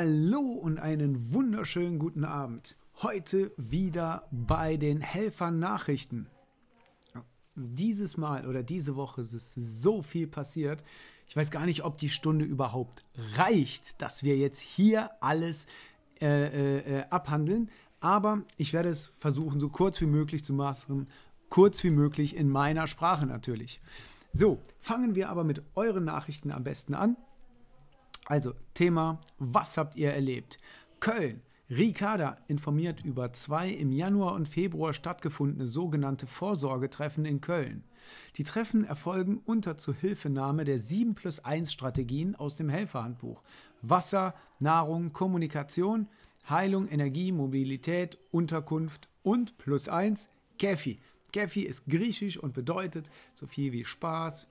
Hallo und einen wunderschönen guten Abend. Heute wieder bei den Helfernachrichten. Dieses Mal oder diese Woche ist so viel passiert. Ich weiß gar nicht, ob die Stunde überhaupt reicht, dass wir jetzt hier alles äh, äh, äh, abhandeln. Aber ich werde es versuchen, so kurz wie möglich zu machen. Kurz wie möglich in meiner Sprache natürlich. So, fangen wir aber mit euren Nachrichten am besten an. Also, Thema, was habt ihr erlebt? Köln. Ricarda informiert über zwei im Januar und Februar stattgefundene sogenannte Vorsorgetreffen in Köln. Die Treffen erfolgen unter Zuhilfenahme der 7 plus 1 Strategien aus dem Helferhandbuch. Wasser, Nahrung, Kommunikation, Heilung, Energie, Mobilität, Unterkunft und plus 1 Käfi. Käfi ist griechisch und bedeutet so viel wie Spaß,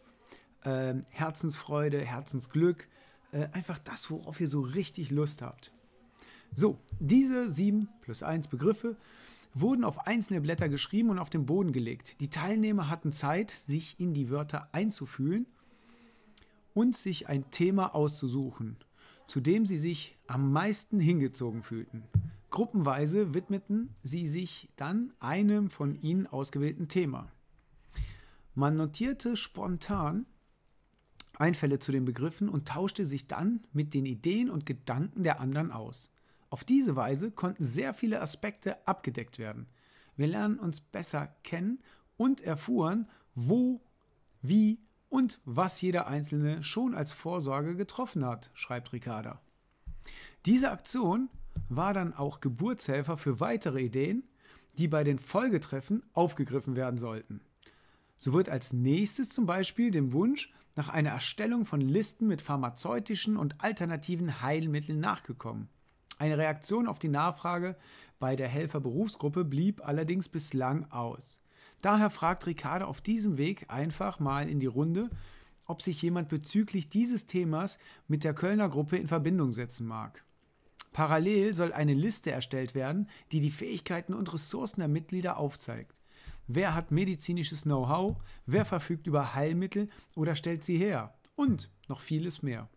äh, Herzensfreude, Herzensglück, äh, einfach das, worauf ihr so richtig Lust habt. So, diese sieben plus eins Begriffe wurden auf einzelne Blätter geschrieben und auf den Boden gelegt. Die Teilnehmer hatten Zeit, sich in die Wörter einzufühlen und sich ein Thema auszusuchen, zu dem sie sich am meisten hingezogen fühlten. Gruppenweise widmeten sie sich dann einem von ihnen ausgewählten Thema. Man notierte spontan Einfälle zu den Begriffen und tauschte sich dann mit den Ideen und Gedanken der anderen aus. Auf diese Weise konnten sehr viele Aspekte abgedeckt werden. Wir lernen uns besser kennen und erfuhren, wo, wie und was jeder Einzelne schon als Vorsorge getroffen hat, schreibt Ricarda. Diese Aktion war dann auch Geburtshelfer für weitere Ideen, die bei den Folgetreffen aufgegriffen werden sollten. So wird als nächstes zum Beispiel dem Wunsch nach einer Erstellung von Listen mit pharmazeutischen und alternativen Heilmitteln nachgekommen. Eine Reaktion auf die Nachfrage bei der Helferberufsgruppe blieb allerdings bislang aus. Daher fragt Ricardo auf diesem Weg einfach mal in die Runde, ob sich jemand bezüglich dieses Themas mit der Kölner Gruppe in Verbindung setzen mag. Parallel soll eine Liste erstellt werden, die die Fähigkeiten und Ressourcen der Mitglieder aufzeigt. Wer hat medizinisches Know-how? Wer verfügt über Heilmittel oder stellt sie her? Und noch vieles mehr.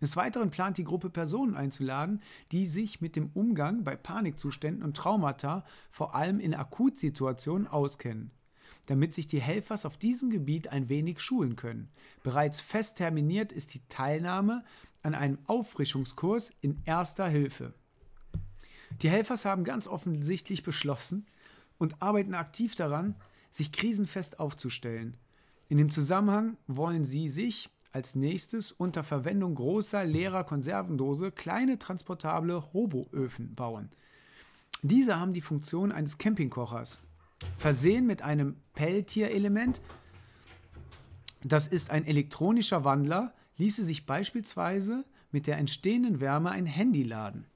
Des Weiteren plant die Gruppe Personen einzuladen, die sich mit dem Umgang bei Panikzuständen und Traumata vor allem in Akutsituationen auskennen, damit sich die Helfers auf diesem Gebiet ein wenig schulen können. Bereits fest terminiert ist die Teilnahme an einem Auffrischungskurs in erster Hilfe. Die Helfers haben ganz offensichtlich beschlossen, und arbeiten aktiv daran, sich krisenfest aufzustellen. In dem Zusammenhang wollen sie sich als nächstes unter Verwendung großer leerer Konservendose kleine transportable Hoboöfen bauen. Diese haben die Funktion eines Campingkochers, versehen mit einem Peltier-Element. Das ist ein elektronischer Wandler, ließe sich beispielsweise mit der entstehenden Wärme ein Handy laden.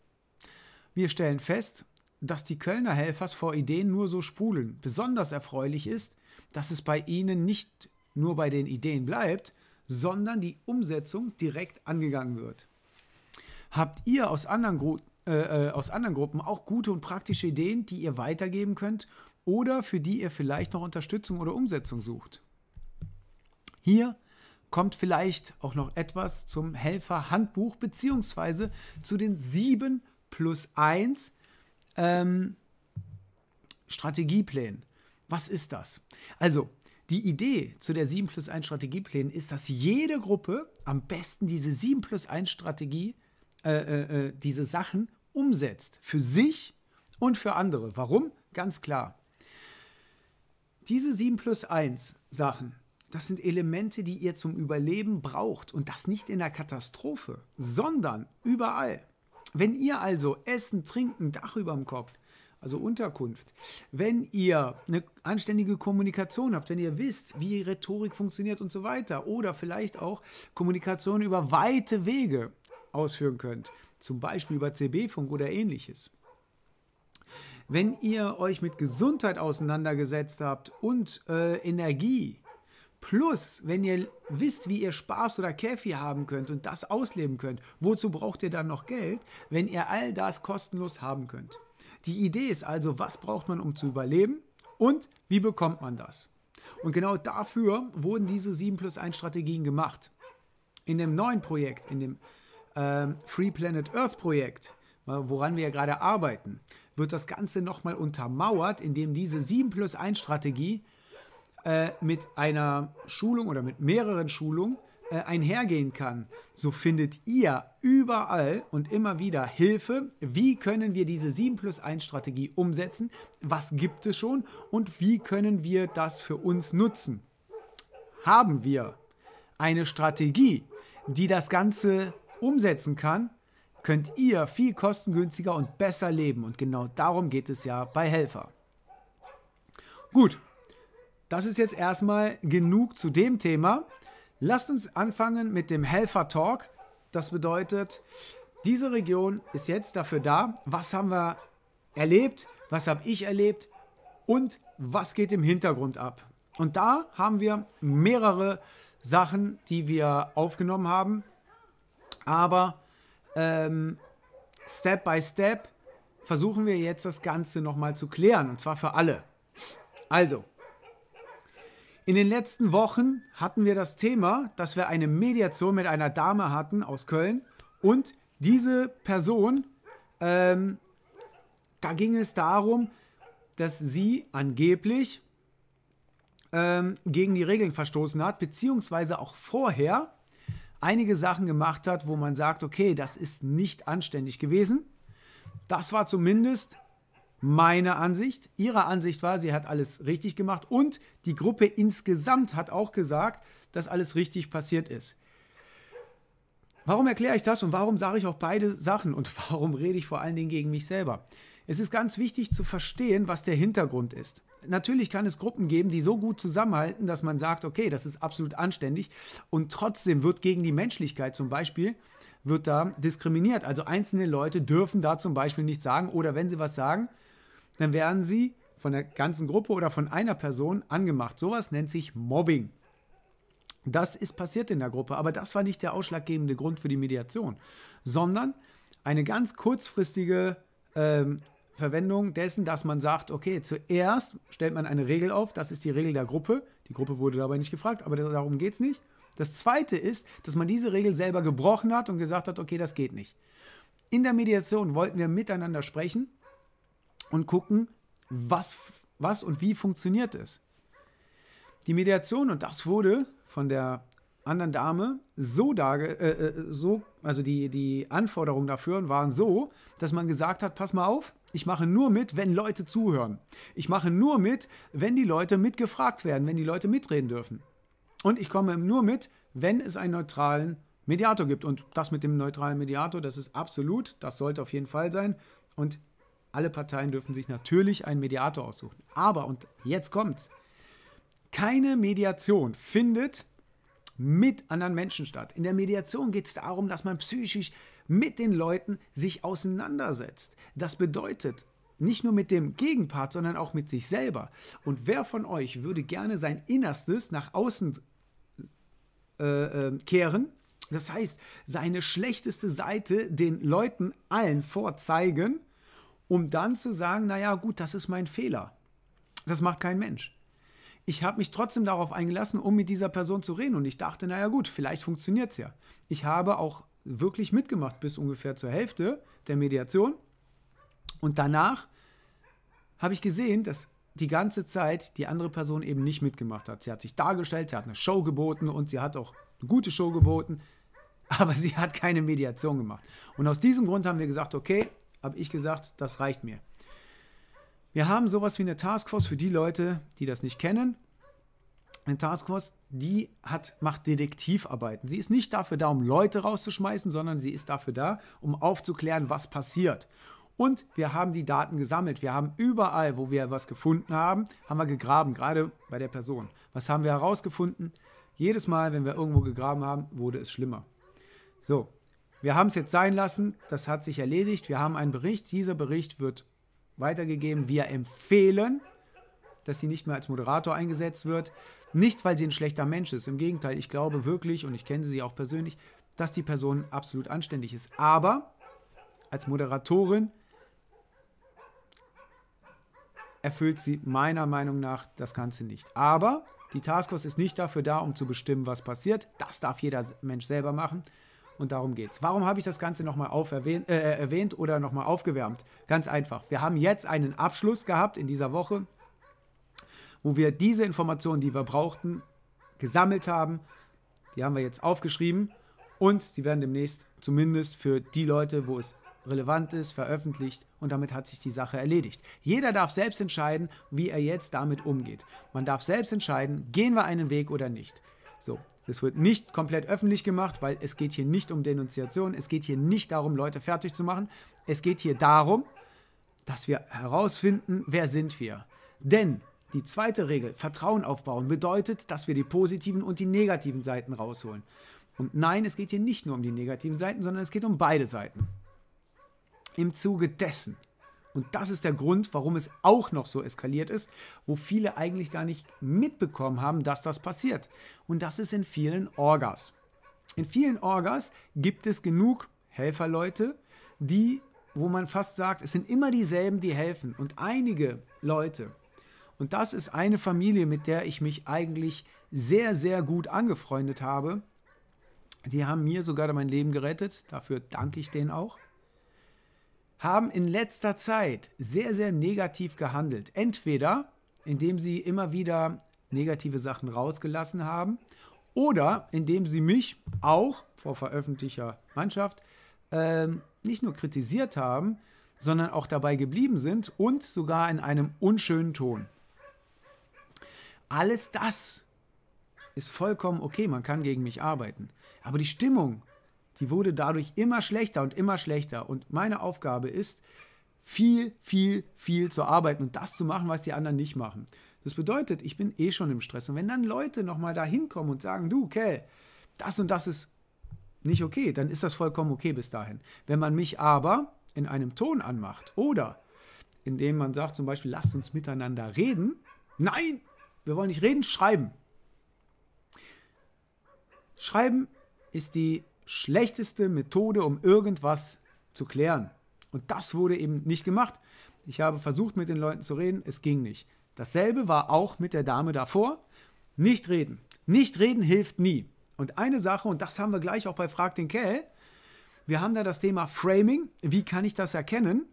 Wir stellen fest, dass die Kölner Helfers vor Ideen nur so sprudeln. Besonders erfreulich ist, dass es bei ihnen nicht nur bei den Ideen bleibt, sondern die Umsetzung direkt angegangen wird. Habt ihr aus anderen, Gru äh, äh, aus anderen Gruppen auch gute und praktische Ideen, die ihr weitergeben könnt oder für die ihr vielleicht noch Unterstützung oder Umsetzung sucht? Hier kommt vielleicht auch noch etwas zum Helferhandbuch bzw. zu den 7 plus 1 ähm, Strategieplänen. Was ist das? Also, die Idee zu der 7 plus 1 Strategieplänen ist, dass jede Gruppe am besten diese 7 plus 1 Strategie, äh, äh, äh, diese Sachen umsetzt. Für sich und für andere. Warum? Ganz klar. Diese 7 plus 1 Sachen, das sind Elemente, die ihr zum Überleben braucht. Und das nicht in der Katastrophe, sondern überall. Wenn ihr also Essen, Trinken, Dach über dem Kopf, also Unterkunft, wenn ihr eine anständige Kommunikation habt, wenn ihr wisst, wie Rhetorik funktioniert und so weiter, oder vielleicht auch Kommunikation über weite Wege ausführen könnt, zum Beispiel über CB-Funk oder ähnliches. Wenn ihr euch mit Gesundheit auseinandergesetzt habt und äh, Energie, Plus, wenn ihr wisst, wie ihr Spaß oder Käfi haben könnt und das ausleben könnt, wozu braucht ihr dann noch Geld, wenn ihr all das kostenlos haben könnt? Die Idee ist also, was braucht man, um zu überleben und wie bekommt man das? Und genau dafür wurden diese 7 plus 1 Strategien gemacht. In dem neuen Projekt, in dem äh, Free Planet Earth Projekt, äh, woran wir ja gerade arbeiten, wird das Ganze nochmal untermauert, indem diese 7 plus 1 Strategie äh, mit einer Schulung oder mit mehreren Schulungen äh, einhergehen kann, so findet ihr überall und immer wieder Hilfe. Wie können wir diese 7 plus 1 Strategie umsetzen? Was gibt es schon? Und wie können wir das für uns nutzen? Haben wir eine Strategie, die das Ganze umsetzen kann, könnt ihr viel kostengünstiger und besser leben. Und genau darum geht es ja bei Helfer. Gut, das ist jetzt erstmal genug zu dem Thema. Lasst uns anfangen mit dem Helfer Talk. Das bedeutet, diese Region ist jetzt dafür da. Was haben wir erlebt? Was habe ich erlebt? Und was geht im Hintergrund ab? Und da haben wir mehrere Sachen, die wir aufgenommen haben. Aber ähm, Step by Step versuchen wir jetzt das Ganze nochmal zu klären. Und zwar für alle. Also, in den letzten Wochen hatten wir das Thema, dass wir eine Mediation mit einer Dame hatten aus Köln und diese Person, ähm, da ging es darum, dass sie angeblich ähm, gegen die Regeln verstoßen hat, beziehungsweise auch vorher einige Sachen gemacht hat, wo man sagt, okay, das ist nicht anständig gewesen. Das war zumindest meine Ansicht. Ihre Ansicht war, sie hat alles richtig gemacht und die Gruppe insgesamt hat auch gesagt, dass alles richtig passiert ist. Warum erkläre ich das und warum sage ich auch beide Sachen und warum rede ich vor allen Dingen gegen mich selber? Es ist ganz wichtig zu verstehen, was der Hintergrund ist. Natürlich kann es Gruppen geben, die so gut zusammenhalten, dass man sagt, okay, das ist absolut anständig und trotzdem wird gegen die Menschlichkeit zum Beispiel wird da diskriminiert. Also einzelne Leute dürfen da zum Beispiel nichts sagen oder wenn sie was sagen, dann werden sie von der ganzen Gruppe oder von einer Person angemacht. Sowas nennt sich Mobbing. Das ist passiert in der Gruppe, aber das war nicht der ausschlaggebende Grund für die Mediation, sondern eine ganz kurzfristige ähm, Verwendung dessen, dass man sagt, okay, zuerst stellt man eine Regel auf, das ist die Regel der Gruppe, die Gruppe wurde dabei nicht gefragt, aber darum geht es nicht. Das Zweite ist, dass man diese Regel selber gebrochen hat und gesagt hat, okay, das geht nicht. In der Mediation wollten wir miteinander sprechen und gucken, was, was und wie funktioniert es. Die Mediation, und das wurde von der anderen Dame so, darge äh, äh, so also die, die Anforderungen dafür waren so, dass man gesagt hat, pass mal auf, ich mache nur mit, wenn Leute zuhören. Ich mache nur mit, wenn die Leute mitgefragt werden, wenn die Leute mitreden dürfen. Und ich komme nur mit, wenn es einen neutralen Mediator gibt. Und das mit dem neutralen Mediator, das ist absolut, das sollte auf jeden Fall sein. Und alle Parteien dürfen sich natürlich einen Mediator aussuchen. Aber, und jetzt kommt's, keine Mediation findet mit anderen Menschen statt. In der Mediation geht es darum, dass man psychisch mit den Leuten sich auseinandersetzt. Das bedeutet, nicht nur mit dem Gegenpart, sondern auch mit sich selber. Und wer von euch würde gerne sein Innerstes nach außen äh, äh, kehren? Das heißt, seine schlechteste Seite den Leuten allen vorzeigen um dann zu sagen, naja gut, das ist mein Fehler. Das macht kein Mensch. Ich habe mich trotzdem darauf eingelassen, um mit dieser Person zu reden und ich dachte, naja gut, vielleicht funktioniert es ja. Ich habe auch wirklich mitgemacht bis ungefähr zur Hälfte der Mediation und danach habe ich gesehen, dass die ganze Zeit die andere Person eben nicht mitgemacht hat. Sie hat sich dargestellt, sie hat eine Show geboten und sie hat auch eine gute Show geboten, aber sie hat keine Mediation gemacht. Und aus diesem Grund haben wir gesagt, okay, habe ich gesagt, das reicht mir. Wir haben sowas wie eine Taskforce für die Leute, die das nicht kennen. Eine Taskforce, die hat, macht Detektivarbeiten. Sie ist nicht dafür da, um Leute rauszuschmeißen, sondern sie ist dafür da, um aufzuklären, was passiert. Und wir haben die Daten gesammelt. Wir haben überall, wo wir was gefunden haben, haben wir gegraben, gerade bei der Person. Was haben wir herausgefunden? Jedes Mal, wenn wir irgendwo gegraben haben, wurde es schlimmer. So, wir haben es jetzt sein lassen, das hat sich erledigt. Wir haben einen Bericht. Dieser Bericht wird weitergegeben. Wir empfehlen, dass sie nicht mehr als Moderator eingesetzt wird. Nicht, weil sie ein schlechter Mensch ist. Im Gegenteil, ich glaube wirklich, und ich kenne sie auch persönlich, dass die Person absolut anständig ist. Aber als Moderatorin erfüllt sie meiner Meinung nach das Ganze nicht. Aber die Taskforce ist nicht dafür da, um zu bestimmen, was passiert. Das darf jeder Mensch selber machen. Und darum geht's. Warum habe ich das Ganze nochmal äh, äh, erwähnt oder nochmal aufgewärmt? Ganz einfach. Wir haben jetzt einen Abschluss gehabt in dieser Woche, wo wir diese Informationen, die wir brauchten, gesammelt haben. Die haben wir jetzt aufgeschrieben und die werden demnächst zumindest für die Leute, wo es relevant ist, veröffentlicht und damit hat sich die Sache erledigt. Jeder darf selbst entscheiden, wie er jetzt damit umgeht. Man darf selbst entscheiden, gehen wir einen Weg oder nicht. So, es wird nicht komplett öffentlich gemacht, weil es geht hier nicht um Denunziation, es geht hier nicht darum, Leute fertig zu machen, es geht hier darum, dass wir herausfinden, wer sind wir. Denn die zweite Regel, Vertrauen aufbauen, bedeutet, dass wir die positiven und die negativen Seiten rausholen. Und nein, es geht hier nicht nur um die negativen Seiten, sondern es geht um beide Seiten. Im Zuge dessen und das ist der Grund, warum es auch noch so eskaliert ist, wo viele eigentlich gar nicht mitbekommen haben, dass das passiert. Und das ist in vielen Orgas. In vielen Orgas gibt es genug Helferleute, die, wo man fast sagt, es sind immer dieselben, die helfen. Und einige Leute, und das ist eine Familie, mit der ich mich eigentlich sehr, sehr gut angefreundet habe. Die haben mir sogar mein Leben gerettet. Dafür danke ich denen auch haben in letzter Zeit sehr, sehr negativ gehandelt. Entweder indem sie immer wieder negative Sachen rausgelassen haben oder indem sie mich auch vor veröffentlichter Mannschaft ähm, nicht nur kritisiert haben, sondern auch dabei geblieben sind und sogar in einem unschönen Ton. Alles das ist vollkommen okay, man kann gegen mich arbeiten. Aber die Stimmung die wurde dadurch immer schlechter und immer schlechter. Und meine Aufgabe ist, viel, viel, viel zu arbeiten und das zu machen, was die anderen nicht machen. Das bedeutet, ich bin eh schon im Stress. Und wenn dann Leute nochmal da hinkommen und sagen, du, Kell, das und das ist nicht okay, dann ist das vollkommen okay bis dahin. Wenn man mich aber in einem Ton anmacht oder indem man sagt zum Beispiel, lasst uns miteinander reden. Nein, wir wollen nicht reden, schreiben. Schreiben ist die schlechteste Methode, um irgendwas zu klären. Und das wurde eben nicht gemacht. Ich habe versucht, mit den Leuten zu reden, es ging nicht. Dasselbe war auch mit der Dame davor. Nicht reden. Nicht reden hilft nie. Und eine Sache, und das haben wir gleich auch bei Frag den Kell, wir haben da das Thema Framing. Wie kann ich das erkennen?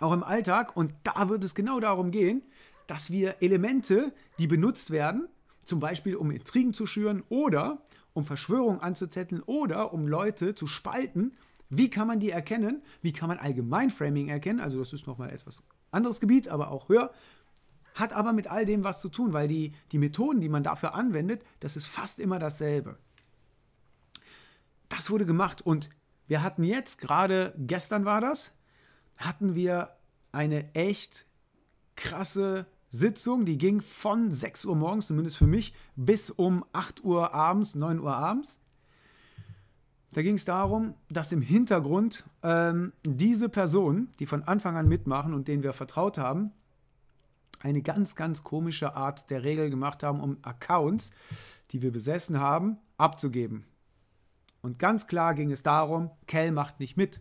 Auch im Alltag. Und da wird es genau darum gehen, dass wir Elemente, die benutzt werden, zum Beispiel um Intrigen zu schüren oder um Verschwörungen anzuzetteln oder um Leute zu spalten. Wie kann man die erkennen? Wie kann man Allgemeinframing erkennen? Also das ist nochmal etwas anderes Gebiet, aber auch höher. Hat aber mit all dem was zu tun, weil die, die Methoden, die man dafür anwendet, das ist fast immer dasselbe. Das wurde gemacht und wir hatten jetzt gerade, gestern war das, hatten wir eine echt krasse Sitzung, die ging von 6 Uhr morgens, zumindest für mich, bis um 8 Uhr abends, 9 Uhr abends. Da ging es darum, dass im Hintergrund ähm, diese Personen, die von Anfang an mitmachen und denen wir vertraut haben, eine ganz, ganz komische Art der Regel gemacht haben, um Accounts, die wir besessen haben, abzugeben. Und ganz klar ging es darum, Kell macht nicht mit.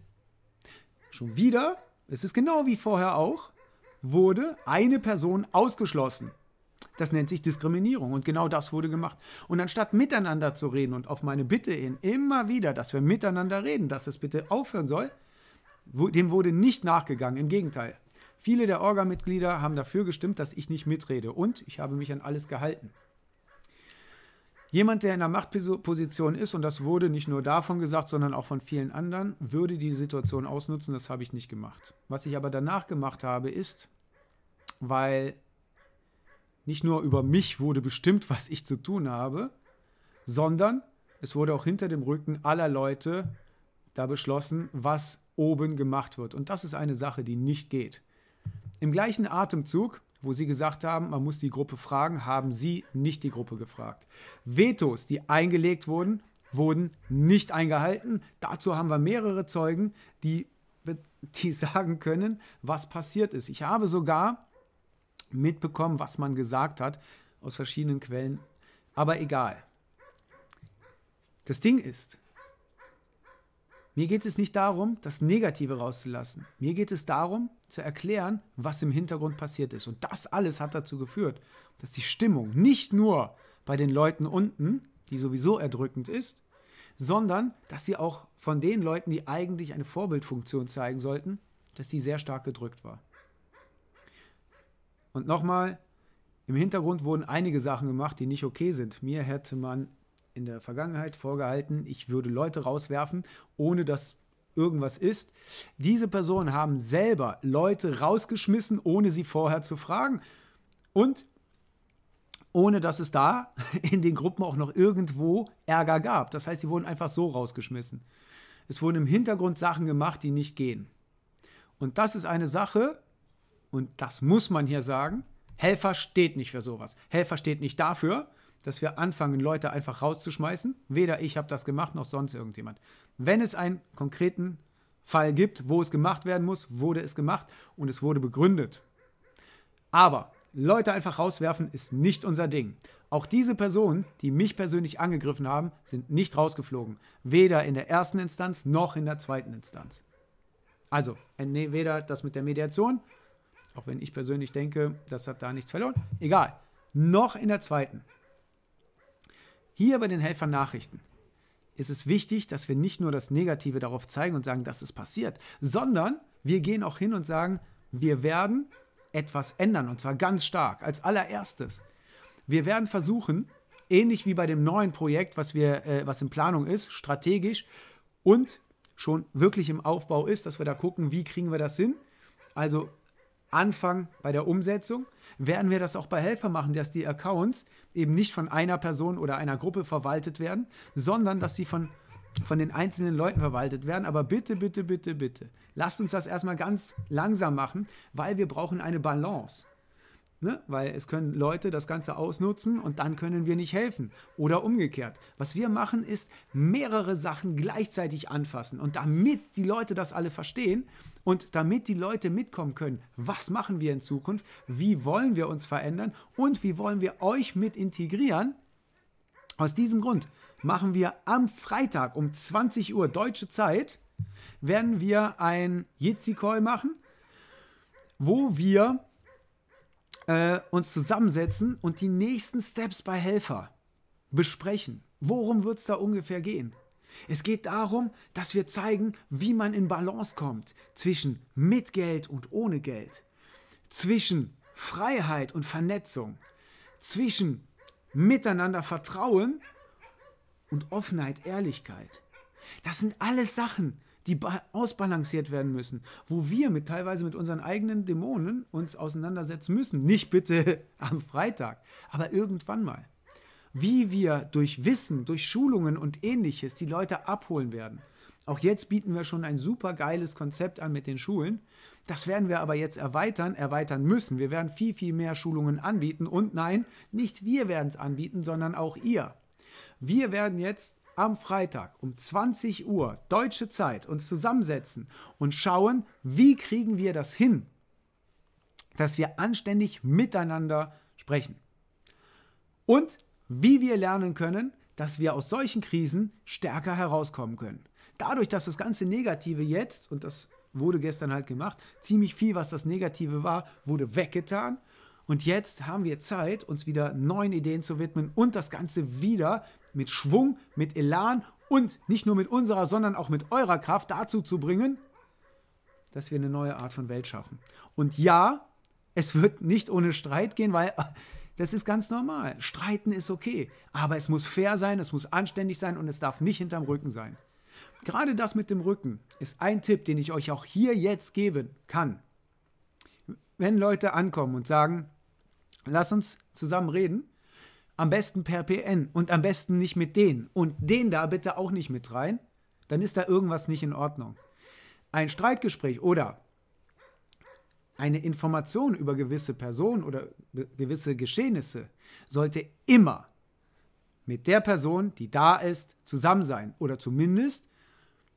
Schon wieder, es ist genau wie vorher auch, wurde eine Person ausgeschlossen. Das nennt sich Diskriminierung und genau das wurde gemacht. Und anstatt miteinander zu reden und auf meine Bitte hin immer wieder, dass wir miteinander reden, dass es bitte aufhören soll, dem wurde nicht nachgegangen. Im Gegenteil. Viele der Orga-Mitglieder haben dafür gestimmt, dass ich nicht mitrede und ich habe mich an alles gehalten. Jemand, der in einer Machtposition ist, und das wurde nicht nur davon gesagt, sondern auch von vielen anderen, würde die Situation ausnutzen. Das habe ich nicht gemacht. Was ich aber danach gemacht habe, ist, weil nicht nur über mich wurde bestimmt, was ich zu tun habe, sondern es wurde auch hinter dem Rücken aller Leute da beschlossen, was oben gemacht wird. Und das ist eine Sache, die nicht geht. Im gleichen Atemzug wo sie gesagt haben, man muss die Gruppe fragen, haben sie nicht die Gruppe gefragt. Vetos, die eingelegt wurden, wurden nicht eingehalten. Dazu haben wir mehrere Zeugen, die, die sagen können, was passiert ist. Ich habe sogar mitbekommen, was man gesagt hat aus verschiedenen Quellen. Aber egal. Das Ding ist, mir geht es nicht darum, das Negative rauszulassen. Mir geht es darum, zu erklären, was im Hintergrund passiert ist. Und das alles hat dazu geführt, dass die Stimmung nicht nur bei den Leuten unten, die sowieso erdrückend ist, sondern dass sie auch von den Leuten, die eigentlich eine Vorbildfunktion zeigen sollten, dass die sehr stark gedrückt war. Und nochmal, im Hintergrund wurden einige Sachen gemacht, die nicht okay sind. Mir hätte man in der Vergangenheit vorgehalten, ich würde Leute rauswerfen, ohne dass irgendwas ist. Diese Personen haben selber Leute rausgeschmissen, ohne sie vorher zu fragen. Und ohne dass es da in den Gruppen auch noch irgendwo Ärger gab. Das heißt, sie wurden einfach so rausgeschmissen. Es wurden im Hintergrund Sachen gemacht, die nicht gehen. Und das ist eine Sache, und das muss man hier sagen, Helfer steht nicht für sowas. Helfer steht nicht dafür, dass wir anfangen, Leute einfach rauszuschmeißen. Weder ich habe das gemacht, noch sonst irgendjemand. Wenn es einen konkreten Fall gibt, wo es gemacht werden muss, wurde es gemacht und es wurde begründet. Aber Leute einfach rauswerfen ist nicht unser Ding. Auch diese Personen, die mich persönlich angegriffen haben, sind nicht rausgeflogen. Weder in der ersten Instanz noch in der zweiten Instanz. Also, äh, weder das mit der Mediation, auch wenn ich persönlich denke, das hat da nichts verloren, egal, noch in der zweiten. Hier bei den Helfern Nachrichten ist es wichtig, dass wir nicht nur das Negative darauf zeigen und sagen, dass es passiert, sondern wir gehen auch hin und sagen, wir werden etwas ändern und zwar ganz stark, als allererstes. Wir werden versuchen, ähnlich wie bei dem neuen Projekt, was, wir, äh, was in Planung ist, strategisch und schon wirklich im Aufbau ist, dass wir da gucken, wie kriegen wir das hin. Also anfangen bei der Umsetzung, werden wir das auch bei Helfer machen, dass die Accounts eben nicht von einer Person oder einer Gruppe verwaltet werden, sondern dass sie von, von den einzelnen Leuten verwaltet werden. Aber bitte, bitte, bitte, bitte, lasst uns das erstmal ganz langsam machen, weil wir brauchen eine Balance. Ne? Weil es können Leute das Ganze ausnutzen und dann können wir nicht helfen. Oder umgekehrt. Was wir machen, ist mehrere Sachen gleichzeitig anfassen. Und damit die Leute das alle verstehen und damit die Leute mitkommen können, was machen wir in Zukunft, wie wollen wir uns verändern und wie wollen wir euch mit integrieren, aus diesem Grund machen wir am Freitag um 20 Uhr deutsche Zeit, werden wir ein Jitzikoi machen, wo wir äh, uns zusammensetzen und die nächsten Steps bei Helfer besprechen. Worum wird es da ungefähr gehen? Es geht darum, dass wir zeigen, wie man in Balance kommt zwischen mit Geld und ohne Geld, zwischen Freiheit und Vernetzung, zwischen miteinander Vertrauen und Offenheit, Ehrlichkeit. Das sind alles Sachen, die ausbalanciert werden müssen, wo wir mit teilweise mit unseren eigenen Dämonen uns auseinandersetzen müssen. Nicht bitte am Freitag, aber irgendwann mal. Wie wir durch Wissen, durch Schulungen und ähnliches die Leute abholen werden. Auch jetzt bieten wir schon ein super geiles Konzept an mit den Schulen. Das werden wir aber jetzt erweitern, erweitern müssen. Wir werden viel, viel mehr Schulungen anbieten. Und nein, nicht wir werden es anbieten, sondern auch ihr. Wir werden jetzt am Freitag um 20 Uhr deutsche Zeit uns zusammensetzen und schauen, wie kriegen wir das hin, dass wir anständig miteinander sprechen. Und wie wir lernen können, dass wir aus solchen Krisen stärker herauskommen können. Dadurch, dass das ganze Negative jetzt, und das wurde gestern halt gemacht, ziemlich viel, was das Negative war, wurde weggetan. Und jetzt haben wir Zeit, uns wieder neuen Ideen zu widmen und das Ganze wieder mit Schwung, mit Elan und nicht nur mit unserer, sondern auch mit eurer Kraft dazu zu bringen, dass wir eine neue Art von Welt schaffen. Und ja, es wird nicht ohne Streit gehen, weil das ist ganz normal. Streiten ist okay, aber es muss fair sein, es muss anständig sein und es darf nicht hinterm Rücken sein. Gerade das mit dem Rücken ist ein Tipp, den ich euch auch hier jetzt geben kann. Wenn Leute ankommen und sagen, lass uns zusammen reden, am besten per PN und am besten nicht mit denen. Und den da bitte auch nicht mit rein. Dann ist da irgendwas nicht in Ordnung. Ein Streitgespräch oder eine Information über gewisse Personen oder gewisse Geschehnisse sollte immer mit der Person, die da ist, zusammen sein. Oder zumindest,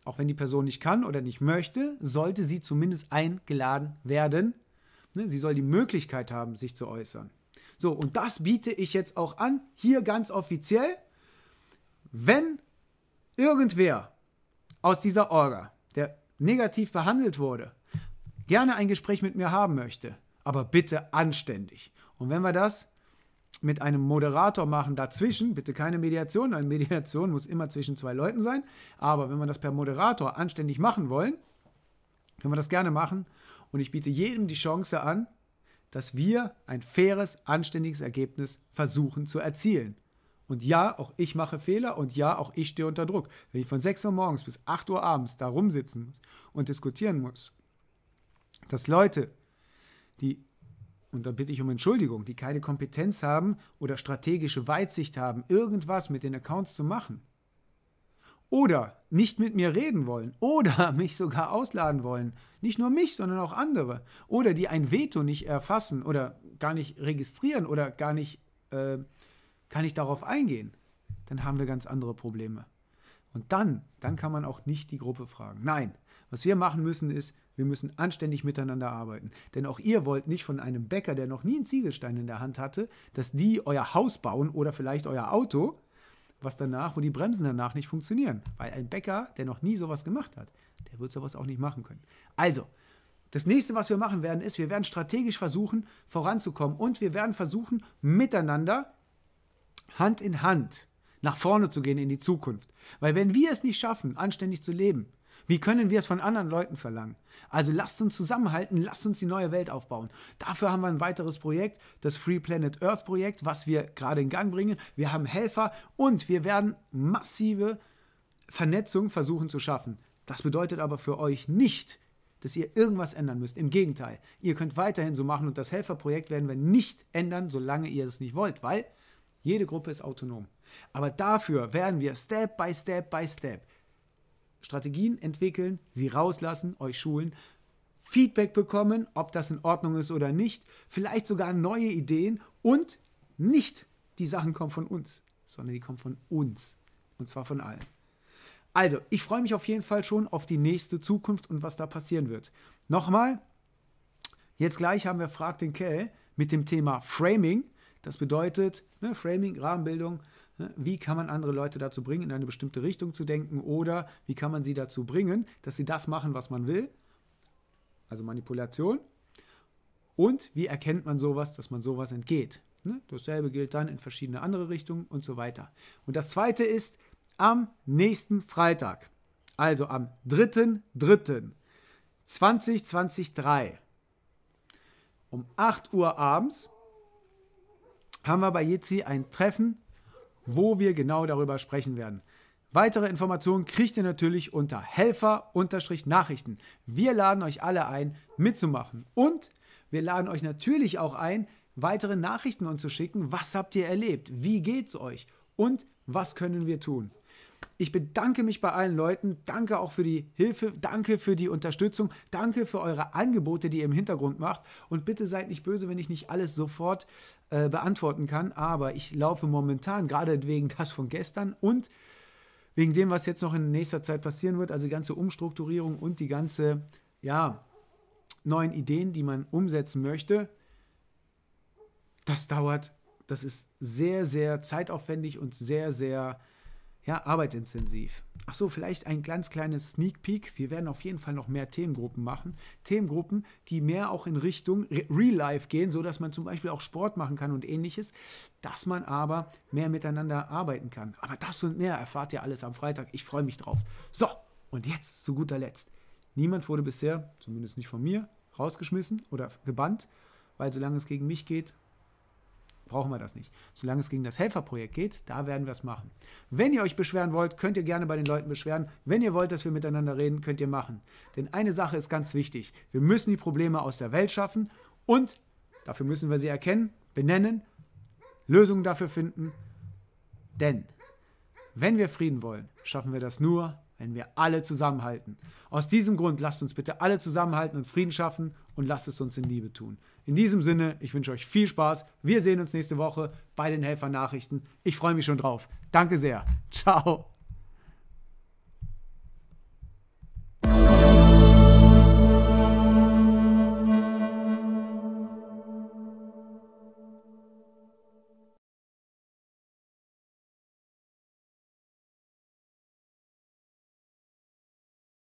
auch wenn die Person nicht kann oder nicht möchte, sollte sie zumindest eingeladen werden. Ne, sie soll die Möglichkeit haben, sich zu äußern. So, und das biete ich jetzt auch an, hier ganz offiziell. Wenn irgendwer aus dieser Orga, der negativ behandelt wurde, gerne ein Gespräch mit mir haben möchte, aber bitte anständig. Und wenn wir das mit einem Moderator machen dazwischen, bitte keine Mediation, eine Mediation muss immer zwischen zwei Leuten sein, aber wenn wir das per Moderator anständig machen wollen, können wir das gerne machen und ich biete jedem die Chance an, dass wir ein faires, anständiges Ergebnis versuchen zu erzielen. Und ja, auch ich mache Fehler und ja, auch ich stehe unter Druck. Wenn ich von 6 Uhr morgens bis 8 Uhr abends da rumsitzen muss und diskutieren muss, dass Leute, die, und da bitte ich um Entschuldigung, die keine Kompetenz haben oder strategische Weitsicht haben, irgendwas mit den Accounts zu machen, oder nicht mit mir reden wollen oder mich sogar ausladen wollen, nicht nur mich, sondern auch andere, oder die ein Veto nicht erfassen oder gar nicht registrieren oder gar nicht, äh, gar nicht darauf eingehen, dann haben wir ganz andere Probleme. Und dann, dann kann man auch nicht die Gruppe fragen. Nein, was wir machen müssen ist, wir müssen anständig miteinander arbeiten. Denn auch ihr wollt nicht von einem Bäcker, der noch nie einen Ziegelstein in der Hand hatte, dass die euer Haus bauen oder vielleicht euer Auto, was danach, wo die Bremsen danach nicht funktionieren. Weil ein Bäcker, der noch nie sowas gemacht hat, der wird sowas auch nicht machen können. Also, das nächste, was wir machen werden, ist, wir werden strategisch versuchen, voranzukommen und wir werden versuchen, miteinander, Hand in Hand, nach vorne zu gehen in die Zukunft. Weil wenn wir es nicht schaffen, anständig zu leben, wie können wir es von anderen Leuten verlangen? Also lasst uns zusammenhalten, lasst uns die neue Welt aufbauen. Dafür haben wir ein weiteres Projekt, das Free Planet Earth Projekt, was wir gerade in Gang bringen. Wir haben Helfer und wir werden massive Vernetzung versuchen zu schaffen. Das bedeutet aber für euch nicht, dass ihr irgendwas ändern müsst. Im Gegenteil, ihr könnt weiterhin so machen und das Helferprojekt werden wir nicht ändern, solange ihr es nicht wollt, weil jede Gruppe ist autonom. Aber dafür werden wir Step by Step by Step Strategien entwickeln, sie rauslassen, euch schulen, Feedback bekommen, ob das in Ordnung ist oder nicht, vielleicht sogar neue Ideen und nicht die Sachen kommen von uns, sondern die kommen von uns und zwar von allen. Also, ich freue mich auf jeden Fall schon auf die nächste Zukunft und was da passieren wird. Nochmal, jetzt gleich haben wir Frag den Kell mit dem Thema Framing. Das bedeutet, ne, Framing, Rahmenbildung, Ne? Wie kann man andere Leute dazu bringen, in eine bestimmte Richtung zu denken oder wie kann man sie dazu bringen, dass sie das machen, was man will? Also Manipulation. Und wie erkennt man sowas, dass man sowas entgeht? Ne? Dasselbe gilt dann in verschiedene andere Richtungen und so weiter. Und das zweite ist am nächsten Freitag, also am 3.3.2023 um 8 Uhr abends haben wir bei Jitsi ein Treffen wo wir genau darüber sprechen werden. Weitere Informationen kriegt ihr natürlich unter helfer-nachrichten. Wir laden euch alle ein, mitzumachen. Und wir laden euch natürlich auch ein, weitere Nachrichten uns zu schicken. Was habt ihr erlebt? Wie geht's euch? Und was können wir tun? Ich bedanke mich bei allen Leuten. Danke auch für die Hilfe. Danke für die Unterstützung. Danke für eure Angebote, die ihr im Hintergrund macht. Und bitte seid nicht böse, wenn ich nicht alles sofort äh, beantworten kann. Aber ich laufe momentan, gerade wegen das von gestern und wegen dem, was jetzt noch in nächster Zeit passieren wird, also die ganze Umstrukturierung und die ganze, ja, neuen Ideen, die man umsetzen möchte, das dauert, das ist sehr, sehr zeitaufwendig und sehr, sehr ja, arbeitsintensiv. Ach so, vielleicht ein ganz kleines Sneak Peek. Wir werden auf jeden Fall noch mehr Themengruppen machen. Themengruppen, die mehr auch in Richtung Re Real Life gehen, sodass man zum Beispiel auch Sport machen kann und ähnliches, dass man aber mehr miteinander arbeiten kann. Aber das und mehr erfahrt ihr alles am Freitag. Ich freue mich drauf. So, und jetzt zu guter Letzt. Niemand wurde bisher, zumindest nicht von mir, rausgeschmissen oder gebannt, weil solange es gegen mich geht, brauchen wir das nicht. Solange es gegen das Helferprojekt geht, da werden wir es machen. Wenn ihr euch beschweren wollt, könnt ihr gerne bei den Leuten beschweren. Wenn ihr wollt, dass wir miteinander reden, könnt ihr machen. Denn eine Sache ist ganz wichtig. Wir müssen die Probleme aus der Welt schaffen und dafür müssen wir sie erkennen, benennen, Lösungen dafür finden. Denn wenn wir Frieden wollen, schaffen wir das nur wenn wir alle zusammenhalten. Aus diesem Grund lasst uns bitte alle zusammenhalten und Frieden schaffen und lasst es uns in Liebe tun. In diesem Sinne, ich wünsche euch viel Spaß. Wir sehen uns nächste Woche bei den Helfernachrichten. Ich freue mich schon drauf. Danke sehr. Ciao.